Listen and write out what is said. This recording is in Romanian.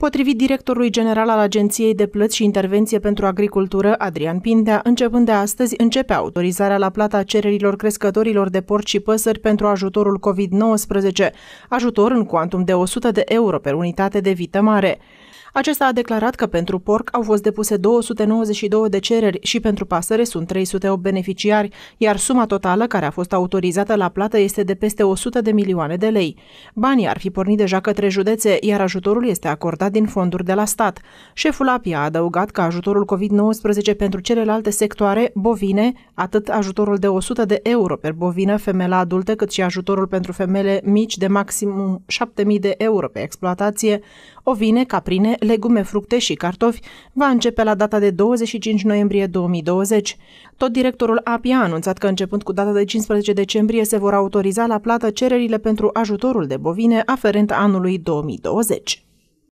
Potrivit directorului general al Agenției de Plăți și Intervenție pentru Agricultură, Adrian Pindea, începând de astăzi începe autorizarea la plata cererilor crescătorilor de porci și păsări pentru ajutorul COVID-19, ajutor în cuantum de 100 de euro per unitate de vită mare. Acesta a declarat că pentru porc au fost depuse 292 de cereri și pentru pasăre sunt 308 beneficiari, iar suma totală care a fost autorizată la plată este de peste 100 de milioane de lei. Banii ar fi pornit deja către județe, iar ajutorul este acordat din fonduri de la stat. Șeful API a adăugat că ajutorul COVID-19 pentru celelalte sectoare, bovine, atât ajutorul de 100 de euro per bovină, femela adultă, cât și ajutorul pentru femele mici de maximum 7.000 de euro pe exploatație, ovine, caprine, legume, fructe și cartofi va începe la data de 25 noiembrie 2020. Tot directorul API a anunțat că începând cu data de 15 decembrie se vor autoriza la plată cererile pentru ajutorul de bovine aferent anului 2020.